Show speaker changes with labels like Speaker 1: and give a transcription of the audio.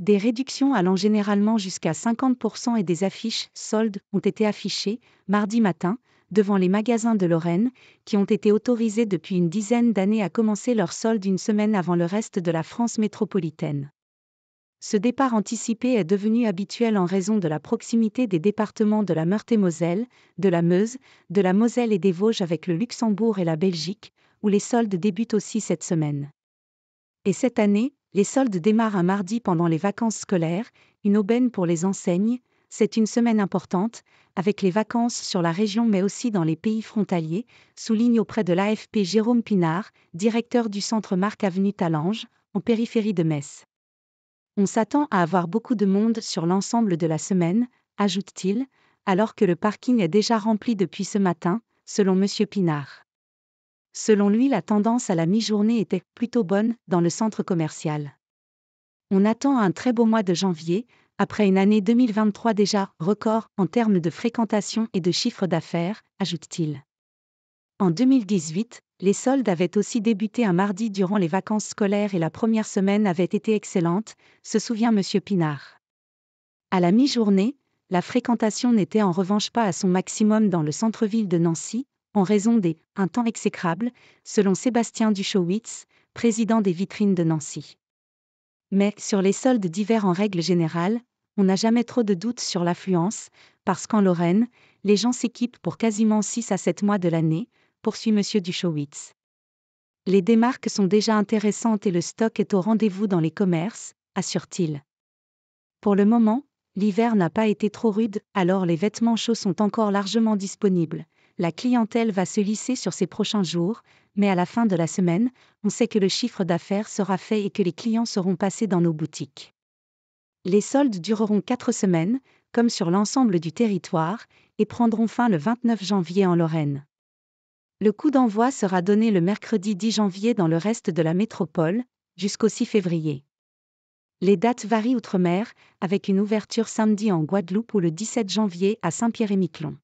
Speaker 1: Des réductions allant généralement jusqu'à 50% et des affiches soldes ont été affichées mardi matin devant les magasins de Lorraine qui ont été autorisés depuis une dizaine d'années à commencer leurs soldes une semaine avant le reste de la France métropolitaine. Ce départ anticipé est devenu habituel en raison de la proximité des départements de la Meurthe-et-Moselle, de la Meuse, de la Moselle et des Vosges avec le Luxembourg et la Belgique, où les soldes débutent aussi cette semaine. Et cette année, les soldes démarrent un mardi pendant les vacances scolaires, une aubaine pour les enseignes, c'est une semaine importante, avec les vacances sur la région mais aussi dans les pays frontaliers, souligne auprès de l'AFP Jérôme Pinard, directeur du centre Marc Avenue Talange, en périphérie de Metz. On s'attend à avoir beaucoup de monde sur l'ensemble de la semaine, ajoute-t-il, alors que le parking est déjà rempli depuis ce matin, selon M. Pinard. Selon lui, la tendance à la mi-journée était plutôt bonne dans le centre commercial. On attend un très beau mois de janvier, après une année 2023 déjà record en termes de fréquentation et de chiffre d'affaires, ajoute-t-il. En 2018, les soldes avaient aussi débuté un mardi durant les vacances scolaires et la première semaine avait été excellente, se souvient M. Pinard. À la mi-journée, la fréquentation n'était en revanche pas à son maximum dans le centre-ville de Nancy, en raison des « un temps exécrable », selon Sébastien Duchowitz, président des vitrines de Nancy. Mais sur les soldes d'hiver en règle générale, on n'a jamais trop de doutes sur l'affluence, parce qu'en Lorraine, les gens s'équipent pour quasiment 6 à 7 mois de l'année, poursuit M. Duchowitz. Les démarques sont déjà intéressantes et le stock est au rendez-vous dans les commerces, assure-t-il. Pour le moment, l'hiver n'a pas été trop rude, alors les vêtements chauds sont encore largement disponibles, la clientèle va se lisser sur ces prochains jours, mais à la fin de la semaine, on sait que le chiffre d'affaires sera fait et que les clients seront passés dans nos boutiques. Les soldes dureront quatre semaines, comme sur l'ensemble du territoire, et prendront fin le 29 janvier en Lorraine. Le coup d'envoi sera donné le mercredi 10 janvier dans le reste de la métropole, jusqu'au 6 février. Les dates varient outre-mer, avec une ouverture samedi en Guadeloupe ou le 17 janvier à Saint-Pierre-et-Miquelon.